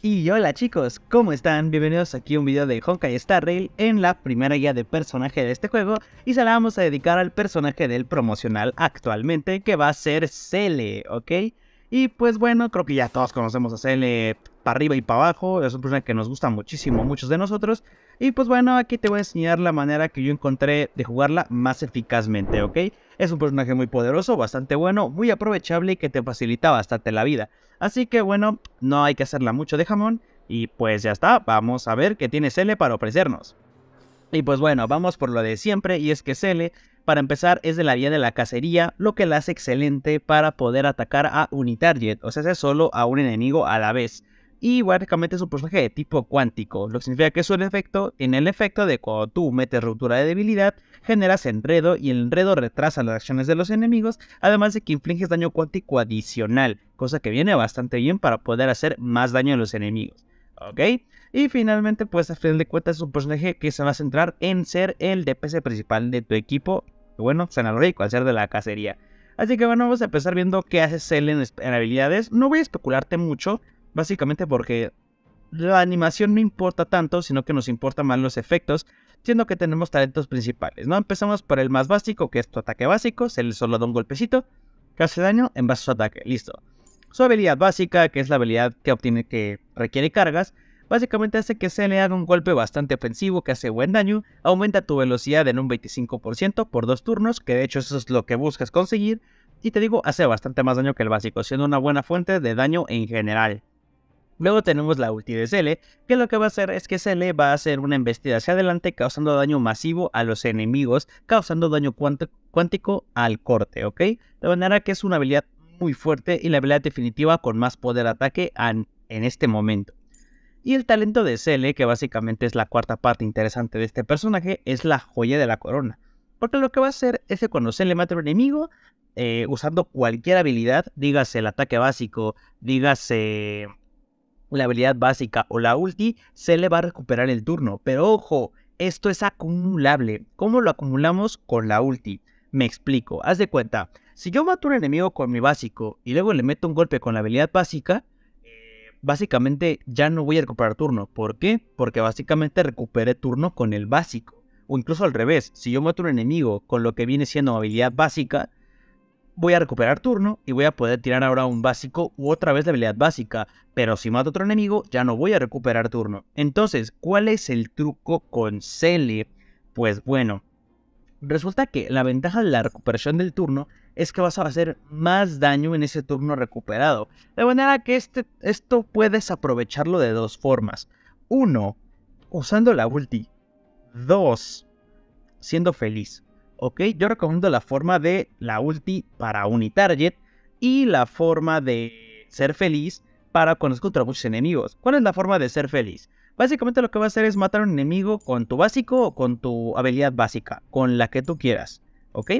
Y hola chicos, ¿cómo están? Bienvenidos aquí a un video de Honkai Star Rail en la primera guía de personaje de este juego y se la vamos a dedicar al personaje del promocional actualmente que va a ser Cele, ¿ok? Y pues bueno, creo que ya todos conocemos a Cele, arriba y para abajo. Es un personaje que nos gusta muchísimo, muchos de nosotros. Y pues bueno, aquí te voy a enseñar la manera que yo encontré de jugarla más eficazmente, ¿ok? Es un personaje muy poderoso, bastante bueno, muy aprovechable y que te facilita bastante la vida. Así que bueno, no hay que hacerla mucho de jamón. Y pues ya está, vamos a ver qué tiene Cele para ofrecernos. Y pues bueno, vamos por lo de siempre y es que Cele, para empezar, es de la vía de la cacería, lo que la hace excelente para poder atacar a unitarget, o sea, hace solo a un enemigo a la vez y básicamente es un personaje de tipo cuántico, lo que significa que es efecto, en el efecto de cuando tú metes ruptura de debilidad, generas enredo y el enredo retrasa las acciones de los enemigos, además de que infliges daño cuántico adicional, cosa que viene bastante bien para poder hacer más daño a los enemigos. ¿Ok? Y finalmente, pues a fin de cuentas es un personaje que se va a centrar en ser el DPS principal de tu equipo, bueno, Sanalorico, al ser de la cacería. Así que bueno, vamos a empezar viendo qué hace Cell en habilidades. No voy a especularte mucho, Básicamente porque la animación no importa tanto, sino que nos importan más los efectos, siendo que tenemos talentos principales, ¿no? Empezamos por el más básico, que es tu ataque básico, se le solo da un golpecito, que hace daño en base a su ataque, listo. Su habilidad básica, que es la habilidad que obtiene que requiere cargas, básicamente hace que se le haga un golpe bastante ofensivo que hace buen daño, aumenta tu velocidad en un 25% por dos turnos, que de hecho eso es lo que buscas conseguir, y te digo, hace bastante más daño que el básico, siendo una buena fuente de daño en general. Luego tenemos la ulti de Sele, que lo que va a hacer es que Cele va a hacer una embestida hacia adelante causando daño masivo a los enemigos, causando daño cuántico al corte, ¿ok? De manera que es una habilidad muy fuerte y la habilidad definitiva con más poder ataque en este momento. Y el talento de Cele, que básicamente es la cuarta parte interesante de este personaje, es la joya de la corona. Porque lo que va a hacer es que cuando Cele mate a un enemigo, eh, usando cualquier habilidad, dígase el ataque básico, dígase la habilidad básica o la ulti, se le va a recuperar el turno. Pero ojo, esto es acumulable. ¿Cómo lo acumulamos? Con la ulti. Me explico, haz de cuenta, si yo mato un enemigo con mi básico y luego le meto un golpe con la habilidad básica, eh, básicamente ya no voy a recuperar turno. ¿Por qué? Porque básicamente recuperé turno con el básico. O incluso al revés, si yo mato un enemigo con lo que viene siendo habilidad básica, voy a recuperar turno y voy a poder tirar ahora un básico u otra vez la habilidad básica. Pero si mato a otro enemigo, ya no voy a recuperar turno. Entonces, ¿cuál es el truco con Cele? Pues bueno, resulta que la ventaja de la recuperación del turno es que vas a hacer más daño en ese turno recuperado. De manera que este, esto puedes aprovecharlo de dos formas. Uno, usando la ulti. Dos, siendo feliz. ¿ok? Yo recomiendo la forma de la ulti para unitarget y la forma de ser feliz para cuando es contra muchos enemigos. ¿Cuál es la forma de ser feliz? Básicamente lo que va a hacer es matar a un enemigo con tu básico o con tu habilidad básica, con la que tú quieras, ¿ok?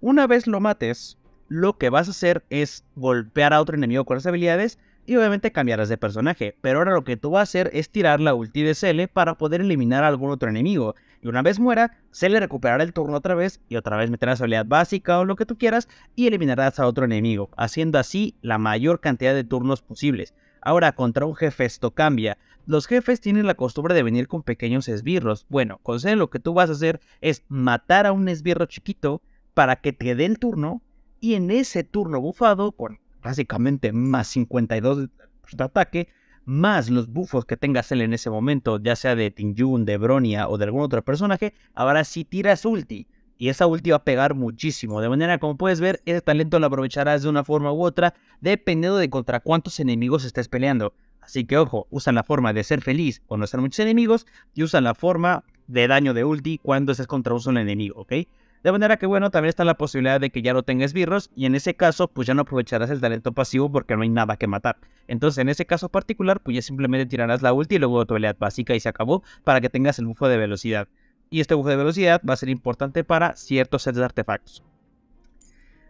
Una vez lo mates, lo que vas a hacer es golpear a otro enemigo con las habilidades y obviamente cambiarás de personaje. Pero ahora lo que tú vas a hacer es tirar la ulti de Cele para poder eliminar a algún otro enemigo y una vez muera, se le recuperará el turno otra vez y otra vez meterás habilidad básica o lo que tú quieras y eliminarás a otro enemigo, haciendo así la mayor cantidad de turnos posibles. Ahora, contra un jefe esto cambia. Los jefes tienen la costumbre de venir con pequeños esbirros. Bueno, con lo que tú vas a hacer es matar a un esbirro chiquito para que te dé el turno y en ese turno bufado, con básicamente más 52 pues, de ataque, más los bufos que tengas él en ese momento, ya sea de Tingyun, de Bronia o de algún otro personaje, ahora si tiras ulti. Y esa ulti va a pegar muchísimo. De manera, como puedes ver, ese talento lo aprovecharás de una forma u otra, dependiendo de contra cuántos enemigos estés peleando. Así que ojo, usan la forma de ser feliz o no ser muchos enemigos y usan la forma de daño de ulti cuando estés contra un solo enemigo, ¿ok? De manera que, bueno, también está la posibilidad de que ya no tengas birros y en ese caso, pues ya no aprovecharás el talento pasivo porque no hay nada que matar. Entonces, en ese caso particular, pues ya simplemente tirarás la ulti y luego tu habilidad básica y se acabó para que tengas el bufo de velocidad. Y este bufo de velocidad va a ser importante para ciertos sets de artefactos.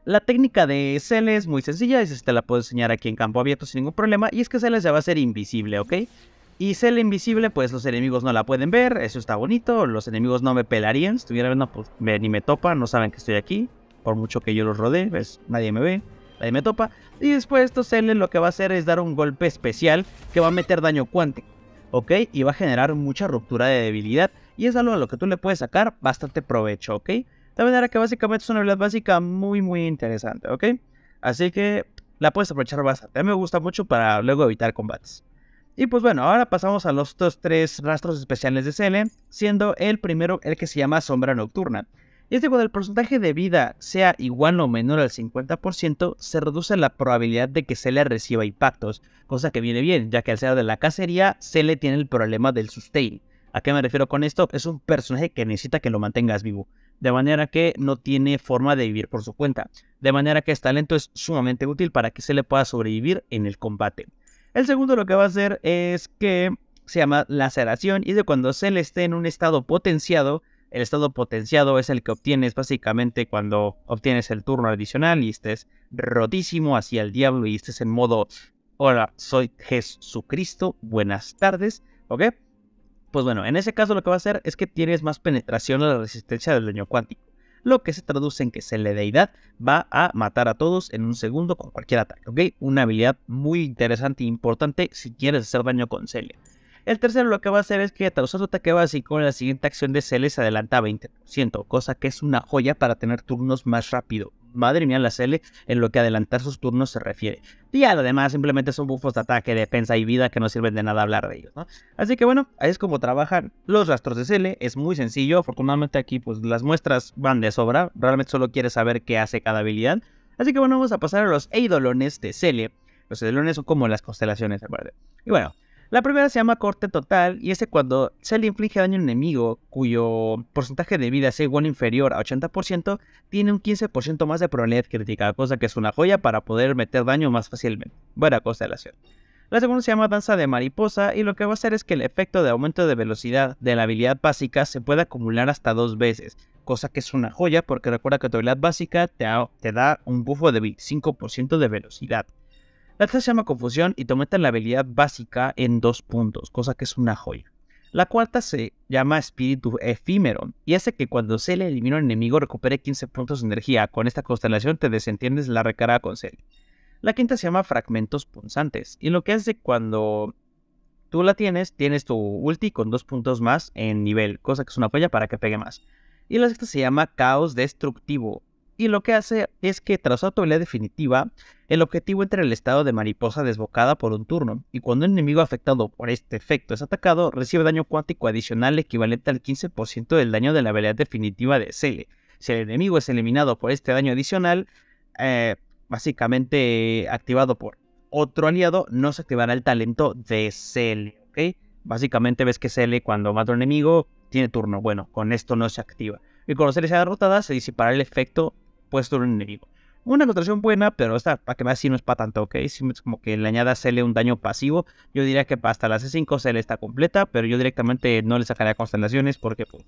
La técnica de CL es muy sencilla, y se te la puedo enseñar aquí en campo abierto sin ningún problema, y es que se ya va a ser invisible, ¿ok? Y ser invisible, pues los enemigos no la pueden ver, eso está bonito, los enemigos no me pelarían, si estuvieran pues, ni me topan, no saben que estoy aquí, por mucho que yo los rodee, pues nadie me ve, nadie me topa. Y después esto lo que va a hacer es dar un golpe especial que va a meter daño cuántico, ¿ok? Y va a generar mucha ruptura de debilidad y es algo a lo que tú le puedes sacar bastante provecho, ¿ok? De manera que básicamente es una habilidad básica muy muy interesante, ¿ok? Así que la puedes aprovechar bastante, a mí me gusta mucho para luego evitar combates. Y pues bueno, ahora pasamos a los otros tres rastros especiales de Cele, siendo el primero el que se llama Sombra Nocturna. Y es que cuando el porcentaje de vida sea igual o menor al 50%, se reduce la probabilidad de que Cele reciba impactos, cosa que viene bien, ya que al ser de la cacería, Cele tiene el problema del sustain. ¿A qué me refiero con esto? Es un personaje que necesita que lo mantengas vivo, de manera que no tiene forma de vivir por su cuenta, de manera que este talento es sumamente útil para que le pueda sobrevivir en el combate. El segundo lo que va a hacer es que se llama laceración y de cuando Cell esté en un estado potenciado, el estado potenciado es el que obtienes básicamente cuando obtienes el turno adicional y estés rotísimo hacia el diablo y estés en modo hola, soy Jesucristo, buenas tardes, ¿ok? Pues bueno, en ese caso lo que va a hacer es que tienes más penetración a la resistencia del daño cuántico lo que se traduce en que deidad va a matar a todos en un segundo con cualquier ataque, ¿ok? Una habilidad muy interesante e importante si quieres hacer daño con Celia. El tercero lo que va a hacer es que tras su ataque básico, en la siguiente acción de Celia se adelanta a 20%, cosa que es una joya para tener turnos más rápido madre mía, la L en lo que adelantar sus turnos se refiere. Y además simplemente son bufos de ataque, defensa y vida que no sirven de nada hablar de ellos, ¿no? Así que bueno, ahí es como trabajan los rastros de Cele, es muy sencillo, afortunadamente aquí pues las muestras van de sobra, realmente solo quieres saber qué hace cada habilidad. Así que bueno, vamos a pasar a los eidolones de Cele. Los eidolones son como las constelaciones, ¿de Y bueno, la primera se llama corte total y es cuando se le inflige daño a un enemigo cuyo porcentaje de vida sea igual o inferior a 80%, tiene un 15% más de probabilidad crítica, cosa que es una joya para poder meter daño más fácilmente. Buena constelación. La segunda se llama danza de mariposa y lo que va a hacer es que el efecto de aumento de velocidad de la habilidad básica se pueda acumular hasta dos veces, cosa que es una joya porque recuerda que tu habilidad básica te, te da un bufo de 5% de velocidad. La tercera se llama confusión y te aumentan la habilidad básica en dos puntos, cosa que es una joya. La cuarta se llama espíritu efímero y hace que cuando se le elimina un enemigo recupere 15 puntos de energía. Con esta constelación te desentiendes la recarga con Cell. La quinta se llama fragmentos punzantes y lo que hace cuando tú la tienes, tienes tu ulti con dos puntos más en nivel, cosa que es una joya para que pegue más. Y la sexta se llama caos destructivo y lo que hace es que tras su habilidad definitiva, el objetivo entra en el estado de mariposa desbocada por un turno, y cuando un enemigo afectado por este efecto es atacado, recibe daño cuántico adicional equivalente al 15% del daño de la habilidad definitiva de Cele. Si el enemigo es eliminado por este daño adicional, eh, básicamente activado por otro aliado, no se activará el talento de Cele, Básicamente ves que Cele cuando mata un enemigo tiene turno, bueno, con esto no se activa. Y cuando Cele sea derrotada, se disipará el efecto puesto un enemigo. Una anotación buena, pero está para que más si no es para tanto, ¿ok? Si es como que le añada L un daño pasivo, yo diría que hasta la C5 L está completa, pero yo directamente no le sacaré constelaciones porque, pues,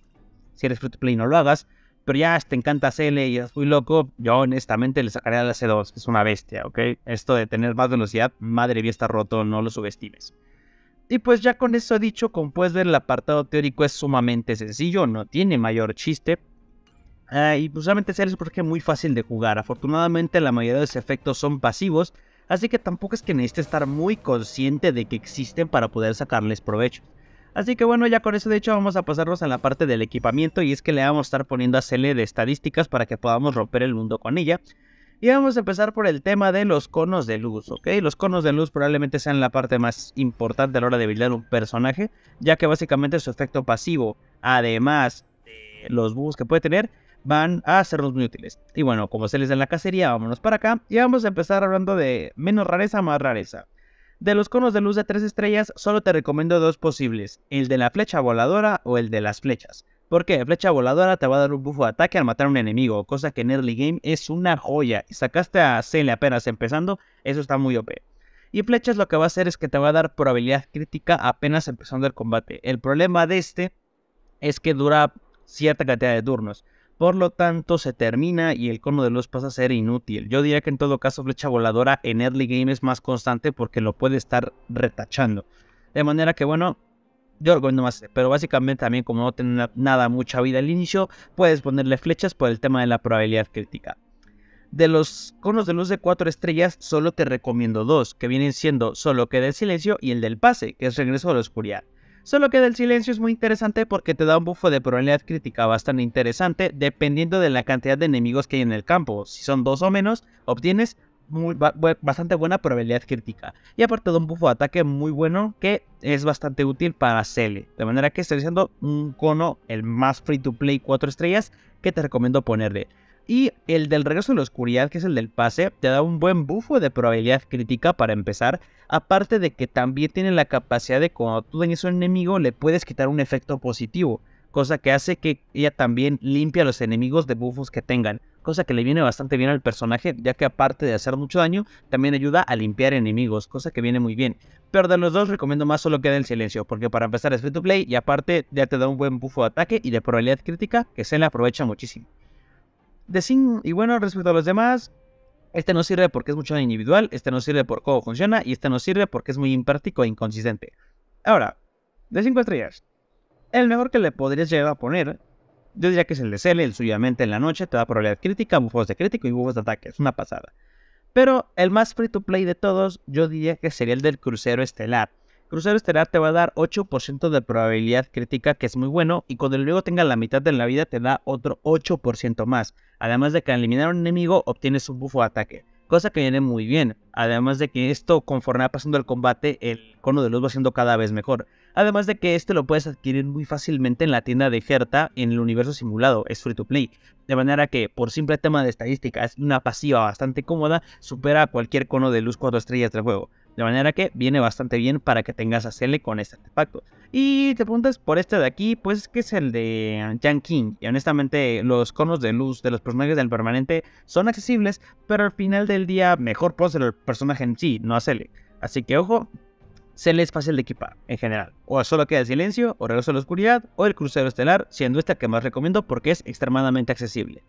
si eres free play no lo hagas. Pero ya te encanta CL y es muy loco, yo honestamente le sacaría la C2, es una bestia, ¿ok? Esto de tener más velocidad, madre mía, está roto, no lo subestimes. Y pues ya con eso dicho, como puedes ver, el apartado teórico es sumamente sencillo, no tiene mayor chiste, Ah, y pues realmente es porque es muy fácil de jugar. Afortunadamente la mayoría de sus efectos son pasivos, así que tampoco es que necesite estar muy consciente de que existen para poder sacarles provecho. Así que bueno, ya con eso dicho, vamos a pasarnos a la parte del equipamiento y es que le vamos a estar poniendo a Cele de estadísticas para que podamos romper el mundo con ella. Y vamos a empezar por el tema de los conos de luz, ¿ok? Los conos de luz probablemente sean la parte más importante a la hora de brillar un personaje, ya que básicamente su efecto pasivo, además de los bugs que puede tener, van a ser muy útiles. Y bueno, como se les da en la cacería, vámonos para acá y vamos a empezar hablando de menos rareza, más rareza. De los conos de luz de 3 estrellas, solo te recomiendo dos posibles, el de la flecha voladora o el de las flechas. Porque flecha voladora te va a dar un buffo de ataque al matar a un enemigo, cosa que en early game es una joya. Y sacaste a Cele apenas empezando, eso está muy OP. Y flechas lo que va a hacer es que te va a dar probabilidad crítica apenas empezando el combate. El problema de este es que dura cierta cantidad de turnos. Por lo tanto, se termina y el cono de luz pasa a ser inútil. Yo diría que en todo caso flecha voladora en early game es más constante porque lo puede estar retachando. De manera que bueno, yo recomiendo más, pero básicamente también como no tiene nada mucha vida al inicio, puedes ponerle flechas por el tema de la probabilidad crítica. De los conos de luz de 4 estrellas, solo te recomiendo dos, que vienen siendo solo que del silencio y el del pase, que es regreso a la oscuridad. Solo que del silencio es muy interesante porque te da un buffo de probabilidad crítica bastante interesante dependiendo de la cantidad de enemigos que hay en el campo. Si son dos o menos, obtienes bastante buena probabilidad crítica. Y aparte de un buffo de ataque muy bueno que es bastante útil para Cele. De manera que estoy diciendo un cono, el más free to play 4 estrellas, que te recomiendo ponerle. Y el del regreso de la oscuridad, que es el del pase, te da un buen bufo de probabilidad crítica para empezar. Aparte de que también tiene la capacidad de cuando tú dañes a un enemigo le puedes quitar un efecto positivo. Cosa que hace que ella también limpia a los enemigos de bufos que tengan. Cosa que le viene bastante bien al personaje, ya que aparte de hacer mucho daño, también ayuda a limpiar enemigos, cosa que viene muy bien. Pero de los dos recomiendo más solo queda el silencio, porque para empezar es free to play y aparte ya te da un buen bufo de ataque y de probabilidad crítica que se le aprovecha muchísimo de Y bueno, respecto a los demás, este no sirve porque es mucho individual, este no sirve por cómo funciona y este no sirve porque es muy impráctico e inconsistente. Ahora, de 5 estrellas, el mejor que le podrías llegar a poner, yo diría que es el de Cele, el suyamente en la noche, te da probabilidad crítica, bufos de crítico y bufos de ataque, es una pasada. Pero el más free to play de todos, yo diría que sería el del crucero estelar. Crucero Estelar te va a dar 8% de probabilidad crítica, que es muy bueno, y cuando el juego tenga la mitad de la vida te da otro 8% más. Además de que al eliminar a un enemigo obtienes un bufo de ataque, cosa que viene muy bien. Además de que esto, conforme va pasando el combate, el cono de luz va siendo cada vez mejor. Además de que este lo puedes adquirir muy fácilmente en la tienda de Gerta en el universo simulado, es free to play. De manera que, por simple tema de estadística, es una pasiva bastante cómoda, supera a cualquier cono de luz 4 estrellas del juego. De manera que viene bastante bien para que tengas a Cele con este artefacto. Y te preguntas por este de aquí, pues que es el de Jan King. Y honestamente, los conos de luz de los personajes del permanente son accesibles, pero al final del día mejor poseer el personaje en sí, no a Cele. Así que ojo, Cele es fácil de equipar en general. O solo queda silencio, o regreso a la oscuridad, o el crucero estelar, siendo esta que más recomiendo porque es extremadamente accesible.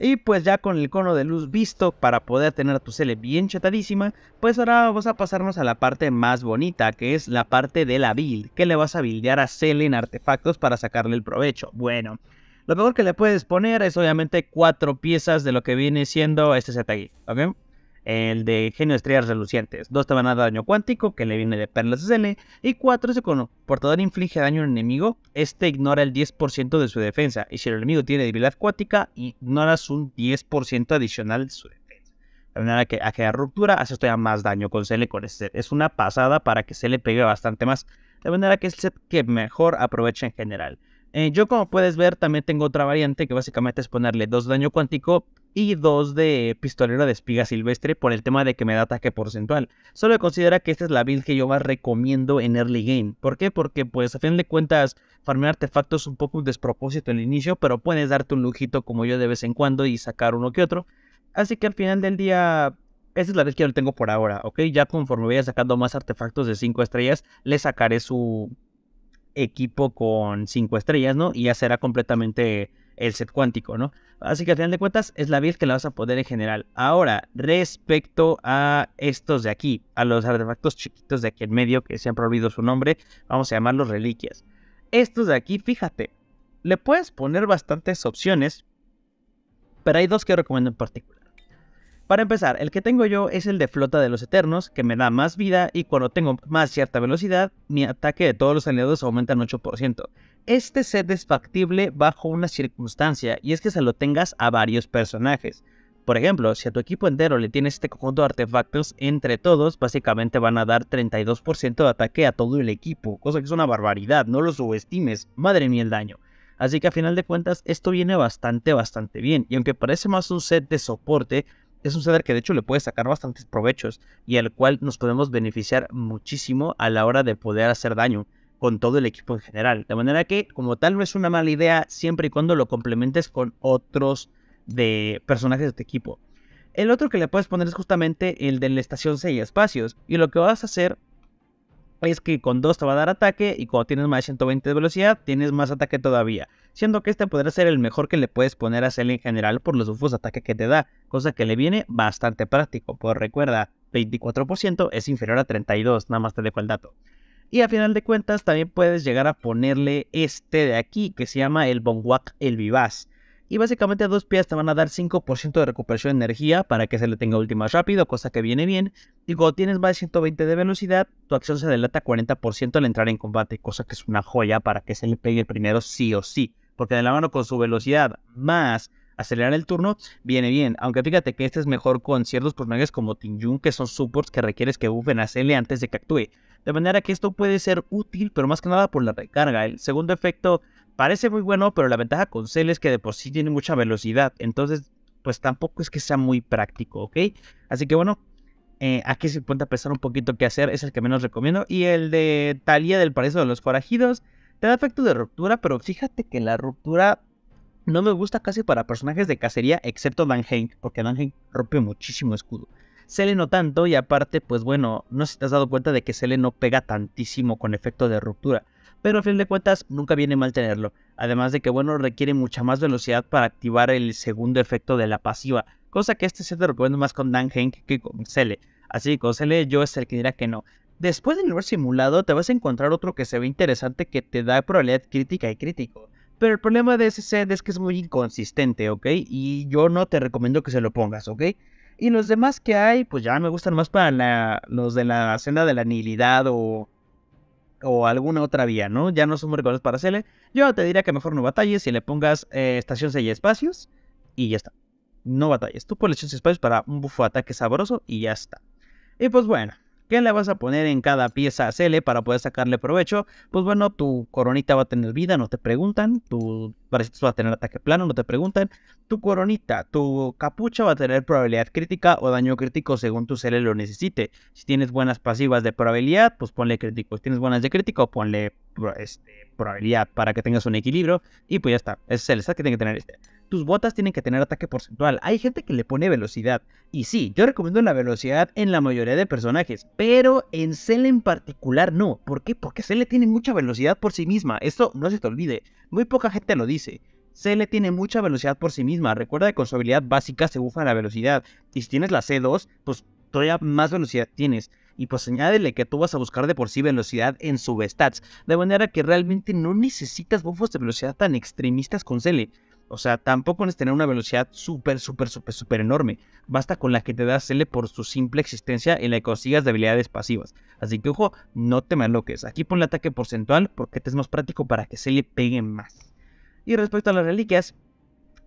Y pues ya con el cono de luz visto para poder tener a tu cele bien chatadísima, pues ahora vamos a pasarnos a la parte más bonita, que es la parte de la build, que le vas a buildear a cele en artefactos para sacarle el provecho. Bueno, lo peor que le puedes poner es obviamente cuatro piezas de lo que viene siendo este set aquí, ¿ok? el de Genio de Estrellas Relucientes. Dos te van a dar daño cuántico, que le viene de Perlas SL. Y cuatro, cuando el portador inflige daño al enemigo, este ignora el 10% de su defensa. Y si el enemigo tiene debilidad cuántica, ignoras un 10% adicional de su defensa De manera que a ruptura, hace todavía más daño con CL con este Es una pasada para que se pegue bastante más. De manera que es el set que mejor aprovecha en general. Eh, yo como puedes ver también tengo otra variante que básicamente es ponerle 2 de daño cuántico y dos de pistolero de espiga silvestre por el tema de que me da ataque porcentual. Solo considera que esta es la build que yo más recomiendo en early game. ¿Por qué? Porque pues a fin de cuentas farmear artefactos es un poco un despropósito en el inicio, pero puedes darte un lujito como yo de vez en cuando y sacar uno que otro. Así que al final del día esa es la vez que yo lo tengo por ahora, ¿ok? Ya conforme vaya sacando más artefactos de 5 estrellas, le sacaré su, equipo con cinco estrellas, ¿no? Y ya será completamente el set cuántico, ¿no? Así que al final de cuentas es la build que la vas a poder en general. Ahora, respecto a estos de aquí, a los artefactos chiquitos de aquí en medio, que se han prohibido su nombre, vamos a llamarlos reliquias. Estos de aquí, fíjate, le puedes poner bastantes opciones, pero hay dos que recomiendo en particular. Para empezar, el que tengo yo es el de Flota de los Eternos, que me da más vida y cuando tengo más cierta velocidad, mi ataque de todos los aliados aumenta en 8%. Este set es factible bajo una circunstancia, y es que se lo tengas a varios personajes. Por ejemplo, si a tu equipo entero le tienes este conjunto de artefactos, entre todos básicamente van a dar 32% de ataque a todo el equipo, cosa que es una barbaridad, no lo subestimes, madre mía el daño. Así que a final de cuentas esto viene bastante bastante bien, y aunque parece más un set de soporte, es un saber que de hecho le puede sacar bastantes provechos y al cual nos podemos beneficiar muchísimo a la hora de poder hacer daño con todo el equipo en general. De manera que, como tal, no es una mala idea siempre y cuando lo complementes con otros de personajes de tu equipo. El otro que le puedes poner es justamente el de la estación 6 espacios. Y lo que vas a hacer es que con 2 te va a dar ataque y cuando tienes más de 120 de velocidad, tienes más ataque todavía siendo que este podrá ser el mejor que le puedes poner a Cell en general por los bufos de ataque que te da, cosa que le viene bastante práctico, pues recuerda, 24% es inferior a 32, nada más te dejo el dato. Y a final de cuentas también puedes llegar a ponerle este de aquí, que se llama el Bonwak el Vivaz, y básicamente a dos pies te van a dar 5% de recuperación de energía para que se le tenga última rápido, cosa que viene bien. Y cuando tienes más de 120 de velocidad, tu acción se delata 40% al entrar en combate, cosa que es una joya para que se le pegue el primero sí o sí. Porque de la mano con su velocidad más acelerar el turno, viene bien. Aunque fíjate que este es mejor con ciertos personajes como Tinjun, que son supports que requieres que buffen a CL antes de que actúe. De manera que esto puede ser útil, pero más que nada por la recarga. El segundo efecto parece muy bueno, pero la ventaja con Cell es que de por sí tiene mucha velocidad. Entonces, pues tampoco es que sea muy práctico, ¿ok? Así que bueno, eh, aquí se cuenta pensar un poquito qué hacer, es el que menos recomiendo. Y el de Talia del Paraíso de los Forajidos, te da efecto de ruptura, pero fíjate que la ruptura no me gusta casi para personajes de cacería, excepto Dan porque Dan Hank rompe muchísimo escudo. Cele no tanto, y aparte, pues bueno, no se te has dado cuenta de que Cele no pega tantísimo con efecto de ruptura pero a fin de cuentas nunca viene mal tenerlo. Además de que, bueno, requiere mucha más velocidad para activar el segundo efecto de la pasiva, cosa que este set te recomiendo más con Dan Hank que con Cele. Así que con Cele yo es el que dirá que no. Después del haber simulado te vas a encontrar otro que se ve interesante que te da probabilidad crítica y crítico. Pero el problema de ese set es que es muy inconsistente, ¿ok? Y yo no te recomiendo que se lo pongas, ¿ok? Y los demás que hay, pues ya me gustan más para la, los de la senda de la nihilidad o o alguna otra vía, ¿no? Ya no son muy para hacerle. Yo te diría que mejor no batalles y le pongas eh, estaciones estación espacios y ya está. No batalles. Tú pones y espacios para un bufo ataque sabroso y ya está. Y pues bueno, ¿Qué le vas a poner en cada pieza a Cele para poder sacarle provecho? Pues bueno, tu coronita va a tener vida, no te preguntan. Tu Barecitos va a tener ataque plano, no te preguntan. Tu coronita, tu capucha va a tener probabilidad crítica o daño crítico según tu Cele lo necesite. Si tienes buenas pasivas de probabilidad, pues ponle crítico. Si tienes buenas de crítico, ponle este, probabilidad para que tengas un equilibrio. Y pues ya está. Ese es el stat que tiene que tener este tus botas tienen que tener ataque porcentual. Hay gente que le pone velocidad. Y sí, yo recomiendo la velocidad en la mayoría de personajes, pero en Cele en particular no. ¿Por qué? Porque Cele tiene mucha velocidad por sí misma. Esto no se te olvide. Muy poca gente lo dice. Cele tiene mucha velocidad por sí misma. Recuerda que con su habilidad básica se bufa la velocidad. Y si tienes la C2, pues todavía más velocidad tienes. Y pues añádele que tú vas a buscar de por sí velocidad en substats. De manera que realmente no necesitas buffos de velocidad tan extremistas con Cele. O sea, tampoco es tener una velocidad súper, súper, súper, súper enorme. Basta con la que te da Cele por su simple existencia y la que consigas de habilidades pasivas. Así que ojo, no te maloques. Aquí pon el ataque porcentual porque te es más práctico para que Cele pegue más. Y respecto a las reliquias,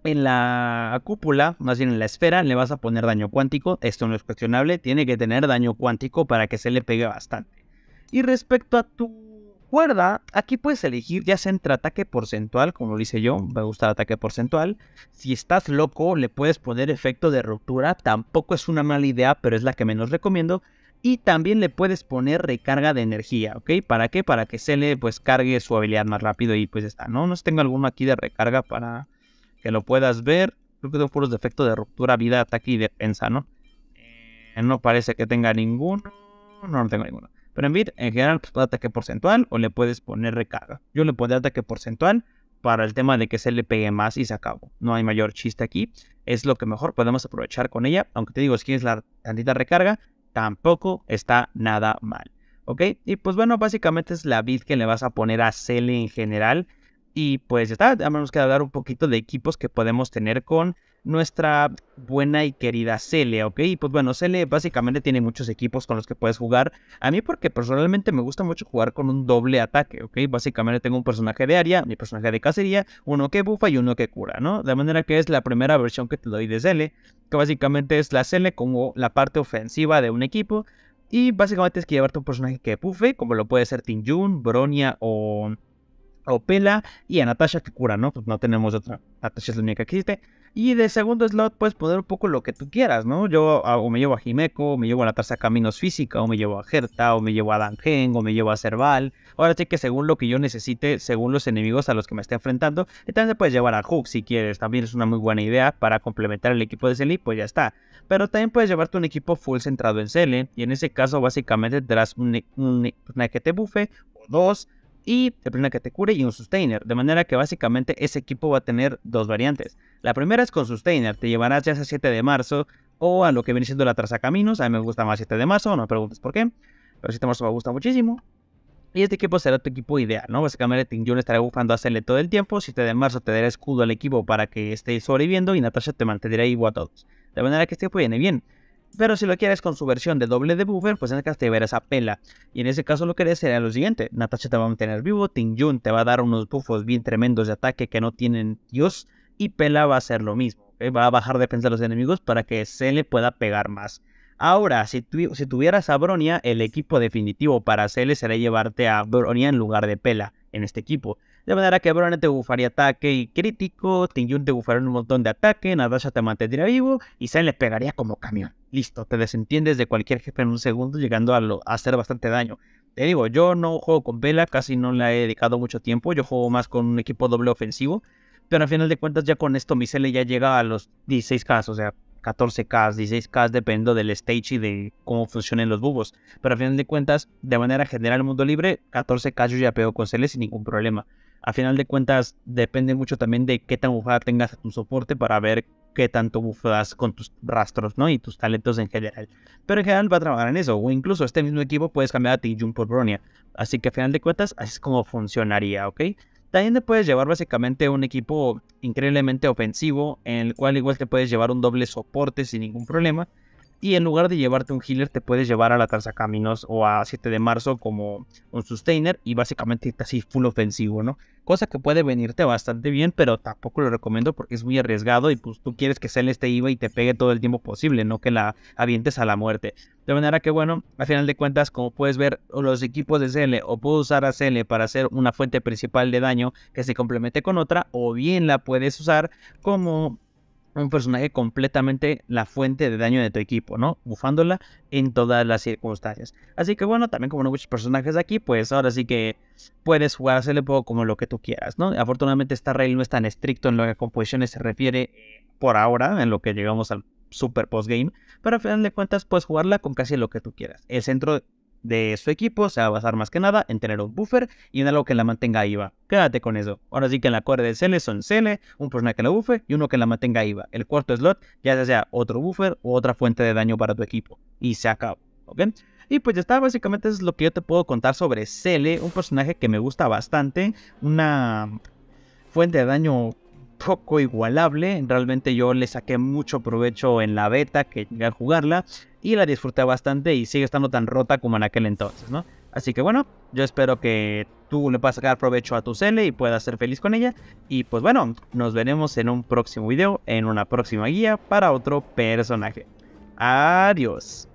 en la cúpula, más bien en la esfera, le vas a poner daño cuántico. Esto no es cuestionable, tiene que tener daño cuántico para que se le pegue bastante. Y respecto a tu Recuerda, aquí puedes elegir ya sea entre ataque porcentual, como lo hice yo, me gusta el ataque porcentual. Si estás loco, le puedes poner efecto de ruptura, tampoco es una mala idea, pero es la que menos recomiendo. Y también le puedes poner recarga de energía, ¿ok? ¿Para qué? Para que se le pues cargue su habilidad más rápido y pues está, ¿no? No tengo alguno aquí de recarga para que lo puedas ver. Creo que tengo puros de efecto de ruptura, vida, ataque y defensa, ¿no? Eh, no parece que tenga ninguno. No, no tengo ninguno. Pero en Bit, en general, pues, ataque porcentual o le puedes poner recarga. Yo le pondré ataque porcentual para el tema de que se le pegue más y se acabó. No hay mayor chiste aquí. Es lo que mejor podemos aprovechar con ella. Aunque te digo, que es la tantita recarga, tampoco está nada mal. ¿Ok? Y pues bueno, básicamente es la bit que le vas a poner a Cele en general. Y pues ya está, nos queda hablar un poquito de equipos que podemos tener con nuestra buena y querida Cele, ¿ok? Y pues bueno, Cele básicamente tiene muchos equipos con los que puedes jugar. A mí porque personalmente me gusta mucho jugar con un doble ataque, ¿ok? Básicamente tengo un personaje de área, mi personaje de cacería, uno que bufa y uno que cura, ¿no? De manera que es la primera versión que te doy de Cele, que básicamente es la Cele como la parte ofensiva de un equipo. Y básicamente es que llevarte un personaje que bufe, como lo puede ser Tinjun, Bronia o... Opela y a Natasha que cura, ¿no? Pues no tenemos otra. Natasha es la única que existe. Y de segundo slot puedes poner un poco lo que tú quieras, ¿no? Yo ah, o me llevo a Jimeco, me llevo a Natasha Caminos Física, o me llevo a Gerta, o me llevo a Dangen, o me llevo a Cerval. Ahora sí que según lo que yo necesite, según los enemigos a los que me esté enfrentando, y también te puedes llevar a Hook si quieres. También es una muy buena idea para complementar el equipo de Selene, pues ya está. Pero también puedes llevarte un equipo full centrado en Selene, y en ese caso básicamente tendrás un, que te bufe o dos y el primer que te cure y un sustainer, de manera que básicamente ese equipo va a tener dos variantes. La primera es con sustainer, te llevarás ya a 7 de marzo o a lo que viene siendo la traza caminos, a mí me gusta más 7 de marzo, no me preguntes por qué, pero 7 de marzo me gusta muchísimo. Y este equipo será tu equipo ideal, ¿no? Básicamente yo le estará buscando hacerle todo el tiempo, 7 de marzo te dará escudo al equipo para que esté sobreviviendo y Natasha te mantendrá igual a todos. De manera que este equipo viene bien. Pero si lo quieres con su versión de doble de buffer, pues en el este caso te verás a Pela. Y en ese caso lo que harías sería lo siguiente. Natasha te va a mantener vivo, Ting te va a dar unos buffos bien tremendos de ataque que no tienen Dios. Y Pela va a hacer lo mismo. Eh, va a bajar defensa a los enemigos para que se le pueda pegar más. Ahora, si, tuvieras a Bronia, el equipo definitivo para Cele será llevarte a Bronia en lugar de Pela en este equipo. De manera que Bronn te bufaría ataque y crítico, Tingyun te bufaría un montón de ataque, Nadasha te mantendría vivo y Zen le pegaría como camión. Listo, te desentiendes de cualquier jefe en un segundo llegando a, hacer bastante daño. Te digo, yo no juego con Vela, casi no la he dedicado mucho tiempo, yo juego más con un equipo doble ofensivo, pero al final de cuentas ya con esto Mi Zen ya llega a los 16K, o sea, 14K, 16K, dependo del stage y de cómo funcionen los bubos. Pero a final de cuentas, de manera general, mundo libre, 14K yo ya pego con CL sin ningún problema. A final de cuentas, depende mucho también de qué tan bufada tengas tu soporte para ver qué tanto bufadas con tus rastros, ¿no? Y tus talentos en general. Pero en general va a trabajar en eso. O incluso este mismo equipo puedes cambiar a Tijun por Bronia. Así que a final de cuentas, así es como funcionaría, ¿ok? También te puedes llevar básicamente un equipo increíblemente ofensivo, en el cual igual te puedes llevar un doble soporte sin ningún problema. Y en lugar de llevarte un healer, te puedes llevar a la Caminos o a 7 de marzo como un sustainer y básicamente irte así full ofensivo, ¿no? Cosa que puede venirte bastante bien, pero tampoco lo recomiendo porque es muy arriesgado y pues tú quieres que Celeste esté iba y te pegue todo el tiempo posible, no que la avientes a la muerte. De manera que, bueno, al final de cuentas, como puedes ver, los equipos de Zele o puedo usar a Zele para hacer una fuente principal de daño que se complemente con otra, o bien la puedes usar como un personaje completamente la fuente de daño de tu equipo, ¿no? Bufándola en todas las circunstancias. Así que bueno, también como no muchos personajes aquí, pues ahora sí que puedes jugar un poco como lo que tú quieras, ¿no? Afortunadamente esta regla no es tan estricto en lo que a composiciones se refiere por ahora, en lo que llegamos al super postgame, pero al final de cuentas puedes jugarla con casi lo que tú quieras. El centro de su equipo se va a basar más que nada en tener un buffer y en algo que la mantenga IVA. Quédate con eso. Ahora sí que en la core de Cele son Cele, un personaje que la buffe y uno que la mantenga IVA. El cuarto slot ya sea otro buffer o otra fuente de daño para tu equipo. Y se acabó. ¿Ok? Y pues ya está, básicamente es lo que yo te puedo contar sobre Cele, un personaje que me gusta bastante, una fuente de daño poco igualable. Realmente yo le saqué mucho provecho en la beta que llegué a jugarla y la disfruté bastante y sigue estando tan rota como en aquel entonces, ¿no? Así que bueno, yo espero que tú le puedas sacar provecho a tu Cele y puedas ser feliz con ella. Y pues bueno, nos veremos en un próximo video, en una próxima guía para otro personaje. Adiós.